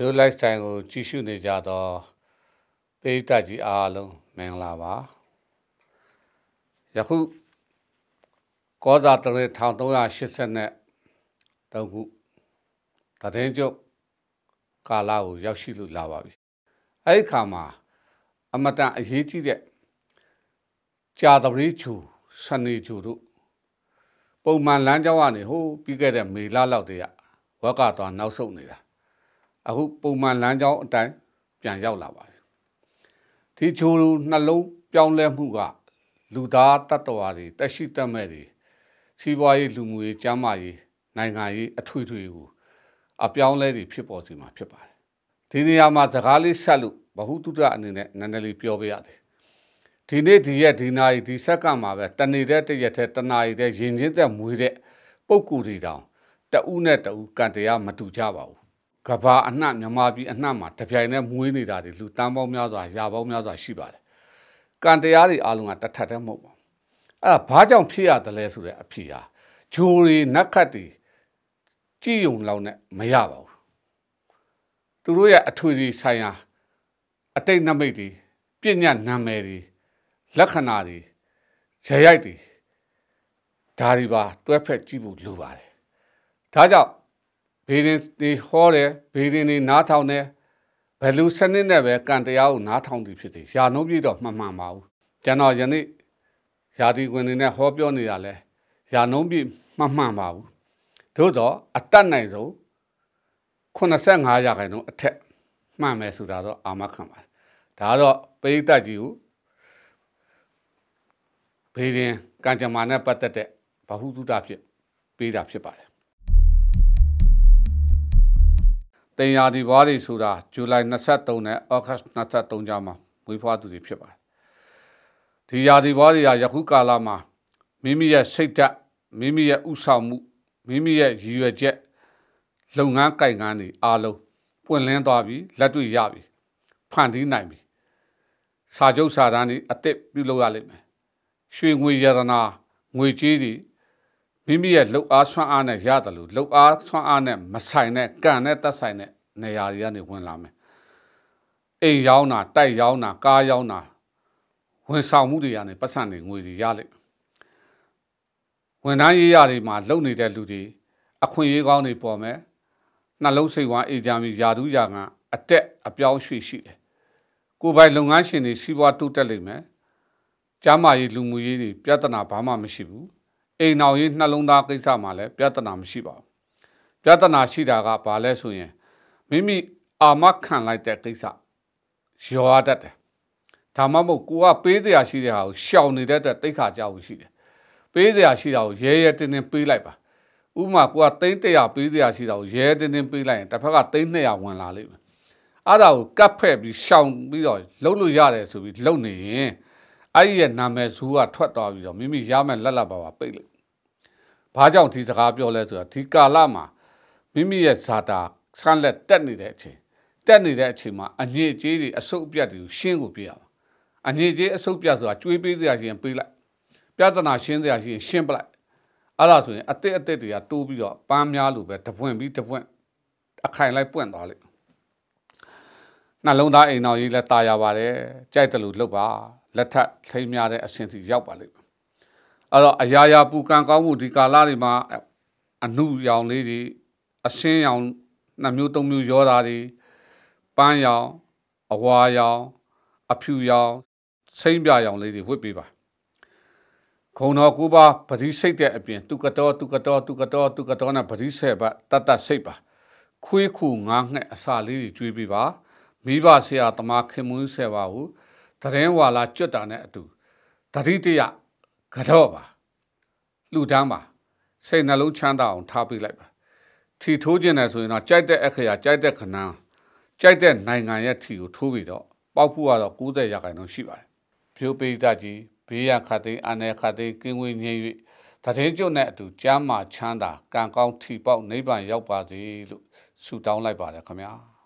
Real Lifestyle ကိုကြည့်ရှုနေကြသောပရိသတ်ကြီးအားလုံးမင်္ဂလာပါယခုကောဇာတရေ1380နဲ့တုတ်ခုတတင်းကျုပ်ကာလကိုရောက်ရှိလို့လာပါပြီအဲ့ဒီခါမှာအမတန်အရေးကြီးတဲ့ကြာသပတေးချူစနေချူတို့ပုံမှန်လမ်းကြောင်းကနေဟိုးပြီးခဲ့တဲ့မေလလောက်တည်းကဝက်ကသွားနောက်ဆုတ်နေတာအခုပုံမှန်လမ်းကြောင်းအတိုင်းပြန်ရောက်လာပါတယ်ဒီချိုးနှလုံးပြောင်းလဲမှုက လူသားတ attva တွေတက်ရှိတက်မဲ့တွေစီးပွားရေးလူမှုရေးကျန်းမာရေးနိုင်ငံရေးအထွေထွေကိုအပြောင်းလဲတွေဖြစ်ပေါ်စီမှာဖြစ်ပါတယ်ဒီနေရာမှာစကားလေးဆက်လို့ဘဟုတုတ္တအနေနဲ့နည်းနည်းလေးပြောပြရတယ်ဒီနေ့ဒီရက်ဒီနာရီဒီဆက်ကမှာပဲတနေတဲ့တရက်တဲ့တနာရီတဲ့ရင်ချင်းတဲ့မွေးတဲ့ပုံကူတွေတောင်တအူးနဲ့တအူးကံတရားမတူကြပါဘူးကဘာအနှံ့မြန်မာပြည်အနှံ့မှာတပြိုင်တည်းမွေးနေတာတွေလူတန်းပေါင်းများစွာရာပေါင်းများစွာရှိပါတယ်။ကံတရားတွေအလုံးကတထက်တည်းမဟုတ်ပါဘူး။အဲ့ဒါဘာကြောင့်ဖြစ်ရတယ်လဲဆိုတဲ့အဖြစ်ဟာဂျိုရီနတ်ခတ်တွေကြည်ယုံလောက်နဲ့မရပါဘူး။သူတို့ရဲ့အထွေထွေဆိုင်ရာ အတိတ်နမိတ်တွေပညာနာမည်တွေလက္ခဏာတွေဇယိုက်တွေဒါတွေပါတွဲဖက်ကြည့်ဖို့လိုပါတယ်။ဒါကြောင့်ဘေးရင်တွေဟောတယ်ဘေးရင်တွေနားထောင်တယ်ဘယ်လိုစနစ်နဲ့ပဲကံတရားကိုနားထောင်သူဖြစ်တယ်ယာနှုံးပြည့်တော့မှန်မှန်ပါဘူးကျွန်တော်ယနေ့ယာတိဝင်နေနဲ့ဟောပြောနေတာလဲယာနှုံးပြည့်မှန်မှန်ပါဘူးတို့တော့အတတ်နိုင်ဆုံး85ရာခိုင်နှုန်းအထက်မှန်မယ်ဆိုတာတော့အာမခံပါတယ်ဒါတော့ပိဋကတ်ကြီးကိုဘေးရင်ကံကြမ္မာနဲ့ပတ်သက်တဲ့ဘဟုသုတဖြစ်ပေးတာဖြစ်ပါတယ်တင်ရာဒီဘွားတွေဆိုတာဇူလိုင်23နဲ့ဩဂတ်23ကြားမှာမွေးဖွားသူတွေဖြစ်ပါတယ်။ဒီရာဒီဘွားတွေကယခုကာလမှာမိမိရဲ့စိတ်ဓာတ်မိမိရဲ့ဥဆောင်မှုမိမိရဲ့ရည်ရွယ်ချက်လုပ်ငန်းကိုင်ငန်းတွေအားလုံးပွင့်လင်းသွားပြီးလက်တွေ့ရပြီဖန်တီးနိုင်ပြီစာချုပ်စာတမ်းတွေအသစ်ပြုလုပ်ရလိမ့်မယ်ရွှေငွေရတနာငွေကြေးတွေမိမိရဲ့လှုပ်အားဆွမ်းအားနဲ့ရတယ်လို့လှုပ်အားဆွမ်းအားနဲ့မဆိုင်တဲ့ကံနဲ့တက်ဆိုင်တဲ့နေရာတွေကနေဝင်လာမယ်အိမ်ရောင်းတာတိုက်ရောင်းတာကားရောင်းတာဝန်ဆောင်မှုတွေကနေပတ်စံတွေငွေတွေရလိမ့်ဝန်ထမ်းရေးရတွေမှာလုပ်နေတဲ့လူတွေအခွင့်အရေးကောင်းတွေပေါ်မယ်နှလုံးစိတ်ဝမ်းအေးချမ်းပြီးယာတူးယာက အတက်အပြောင်းရွှေ့ရှိတယ်ကိုယ်ပိုင်လုပ်ငန်းရှင်တွေစီးပွားတိုးတက်လိမ့်မယ်ကျမ်းမာရေးလူမှုရေးတွေပြဿနာဘာမှမရှိဘူးအိမ်အောင်ရေးနှလုံးသားကိစ္စမှာလည်းပြဿနာမရှိပါဘူးပြဿနာရှိတာကဘာလဲဆိုရင်မိမိအာမခံလိုက်တဲ့ကိစ္စရောရတတ်တယ်ဒါမှမဟုတ်ကိုကပေးစရာရှိတဲ့ဟာကိုရှောင်နေတဲ့အတွက်တိတ်ခါကြောက်ရှိတယ်ပေးစရာရှိတာကိုရဲရဲတင်းတင်းပေးလိုက်ပါဥပမာကိုကသိန်း100ပေးစရာရှိတာကိုရဲတင်းတင်းပေးလိုက်ရင်တစ်ဖက်ကသိန်း200ဝင်လာလိမ့်မယ်အဲ့ဒါကိုကတ်ဖက်ပြီးရှောင်ပြီးတော့လှုပ်လို့ရတယ်ဆိုပြီးလှုပ်နေရင်အဲ့ဒီရဲ့နာမည်ဇူးကထွက်သွားပြီးတော့မိမိရမယ်လက်လက်ပါပါပိတ်လိုက်ဘာကြောင့်ဒီစကားပြောလဲဆိုတော့ဒီကာလမှာမိမိရဲ့ဇာတာဆန့်လက်တက်နေတဲ့အချိန်တက်နေတဲ့အချိန်မှာအညစ်အကြေးတွေအဆုတ်အပြတ်တွေကိုရှင်းကိုပြရမှာအညစ်အကြေးအဆုတ်ပြတ်ဆိုတာကျွေးပေးစရာရှိရင်ပေးလိုက်ပြဿနာရှင်းစရာရှိရင်ရှင်းပလိုက်အဲ့ဒါဆိုရင်အစ်စ်အစ်စ်တွေကတိုးပြီးတော့ပန်းများလိုပဲတပွင့်ပြီးတပွင့်အခိုင်လိုက်ပွင့်သွားလိမ့်နှလုံးသားအိမ်တော်ကြီးလည်းตายရပါတယ်ကြိုက်တယ်လို့လုပ်ပါလက်ထပ်ထိမ်းများတဲ့အဆင့်ထိရောက်ပါလိမ့်မယ်အဲ့တော့အရာရာပူကန်ကောင်းမှုဒီကာလတွေမှာအမှုရောင်လေးတွေအဆင်းရောင်နှမျိုးသုံးမျိုးရောတာတွေပန်းရောင်အဝါရောင်အဖြူရောင်စိမ့်ပြရောင်လေးတွေဝတ်ပေးပါခုံတော်ကူပါပတိစိတ်တဲ့အပြင်တုကတော်တုကတော်တုကတော်တုကတော်နဲ့ပတိဆက်ပါတတ်တတ်စိတ်ပါခွေးခုငါးငှက်အစာလေးတွေကျွေးပေးပါမိဘဆရာတမခင်မွန်းဆရာပါဟုတရင်ဝါလာကျွတ်တာနဲ့အတူတတိတရကတော့ပါလှူဒန်းပါစိတ်နှလုံးချမ်းသာအောင်ထားပေးလိုက်ပါထီထိုးခြင်းနဲ့ဆိုရင်တော့ကြိုက်တဲ့အခရာကြိုက်တဲ့ခဏကြိုက်တဲ့နိုင်ငံရဲ့ထီကိုထိုးပြီးတော့ပေါက်ဖို့ကတော့90ရာခိုင်နှုန်းရှိပါတယ်ဖြိုးပိတကြီးဘေးရခတ်သိမ်းအနယ်ခတ်သိမ်းကင်းဝေးငြိမ်၍တရင်ကျွတ်နဲ့အတူကြားမှာချမ်းသာကံကောင်းထီပေါက်နိဗ္ဗာန်ရောက်ပါစေလို့ဆုတောင်းလိုက်ပါတယ်ခင်ဗျာ